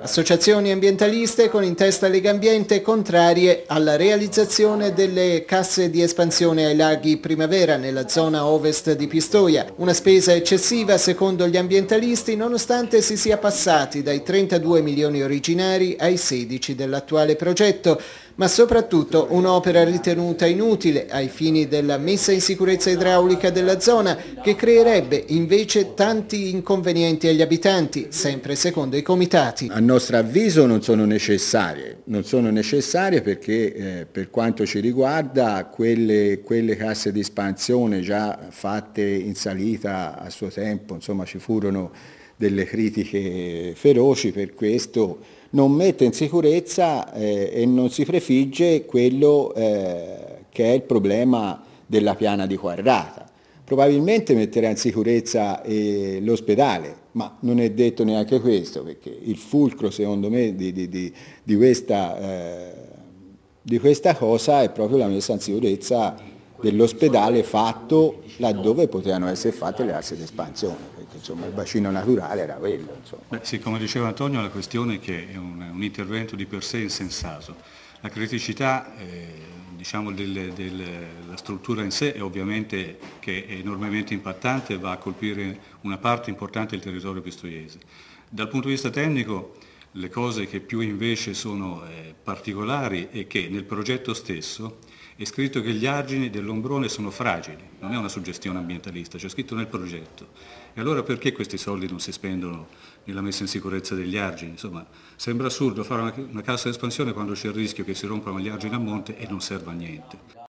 Associazioni ambientaliste con in testa Lega Ambiente contrarie alla realizzazione delle casse di espansione ai laghi Primavera nella zona ovest di Pistoia. Una spesa eccessiva secondo gli ambientalisti nonostante si sia passati dai 32 milioni originari ai 16 dell'attuale progetto, ma soprattutto un'opera ritenuta inutile ai fini della messa in sicurezza idraulica della zona che creerebbe invece tanti inconvenienti agli abitanti, sempre secondo i comitati a nostro avviso non sono necessarie, non sono necessarie perché eh, per quanto ci riguarda quelle, quelle, casse di espansione già fatte in salita a suo tempo, insomma ci furono delle critiche feroci per questo, non mette in sicurezza eh, e non si prefigge quello eh, che è il problema della piana di quadrata. Probabilmente metterà in sicurezza eh, l'ospedale, ma non è detto neanche questo, perché il fulcro, secondo me, di, di, di, di questa, eh, questa, cosa è proprio la messa in sicurezza dell'ospedale fatto laddove potevano essere fatte le asse di espansione, perché insomma, il bacino naturale era quello. Beh, sì, come diceva Antonio, la questione è che è un, un intervento di per sé insensato. La criticità... Eh diciamo, del, della struttura in sé è ovviamente che è enormemente impattante e va a colpire una parte importante del territorio pistoiese. Dal punto di vista tecnico le cose che più invece sono eh, particolari è che nel progetto stesso è scritto che gli argini dell'ombrone sono fragili, non è una suggestione ambientalista, c'è scritto nel progetto. E allora perché questi soldi non si spendono nella messa in sicurezza degli argini? Insomma, sembra assurdo fare una, una cassa di espansione quando c'è il rischio che si rompano gli argini a monte e non serva a niente.